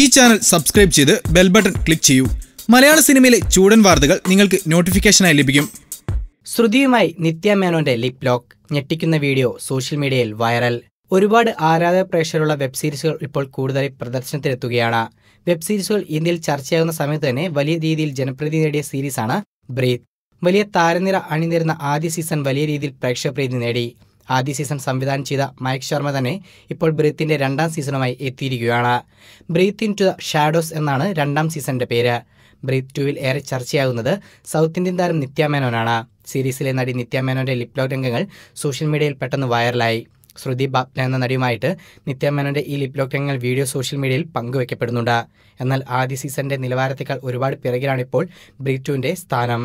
ഈ channel subscribe ചെയ്ത് bell button click ചെയ്യൂ മലയാള സിനിമയിലെ ചൂടൻ വാർത്തകൾ നിങ്ങൾക്ക് നോട്ടിഫിക്കേഷനായി ലഭിക്കും ശ്രുതിയുമായി നിത്യ മേനോന്റെ ലിപ് ലോക്ക് ഞെട്ടിക്കുന്ന വീഡിയോ സോഷ്യൽ മീഡിയയിൽ വൈറൽ ഒരുപാട് ആരാധക പ്രേക്ഷകരുള്ള വെബ് സീരീസുകൾ ഇപ്പോൾ കൂടുതലായി പ്രദർശനത്തിലെത്തുകയാണ് വെബ് സീരീസുകൾ ഇന്ത്യയിൽ ചർച്ചയാകുന്ന സമയത്ത് തന്നെ വലിയ രീതിയിൽ ജനപ്രീതി നേടിയ സീരീസാണ് ബ്രീത്ത് വലിയ താരനിര അണിനിരുന്ന ആദ്യ സീസൺ വലിയ രീതിയിൽ പ്രേക്ഷകപ്രീതി നേടി ആദ്യ സീസൺ സംവിധാനം ചെയ്ത മയക് ശർമ്മ തന്നെ ഇപ്പോൾ ബ്രീത്തിൻ്റെ രണ്ടാം സീസണുമായി എത്തിയിരിക്കുകയാണ് ബ്രീത്ത് ഇൻ ടു ഷാഡോസ് എന്നാണ് രണ്ടാം സീസണിൻ്റെ പേര് ബ്രീത്ത് ടുവിൽ ഏറെ ചർച്ചയാകുന്നത് സൗത്ത് ഇന്ത്യൻ താരം നിത്യാമേനോനാണ് സീരീസിലെ നടി നിത്യാമേനോൻ്റെ മേനോന്റെ ലിപ്ലോ രംഗങ്ങൾ സോഷ്യൽ മീഡിയയിൽ പെട്ടെന്ന് വൈറലായി ശ്രുതി ബാപ്ന എന്ന നടിയുമായിട്ട് നിത്യാമേനോൻ്റെ ഈ ലിപ്ലോക്ക് രംഗങ്ങൾ വീഡിയോ സോഷ്യൽ മീഡിയയിൽ പങ്കുവയ്ക്കപ്പെടുന്നുണ്ട് എന്നാൽ ആദ്യ സീസണിൻ്റെ നിലവാരത്തേക്കാൾ ഒരുപാട് പിറകിലാണിപ്പോൾ ടുവിൻ്റെ സ്ഥാനം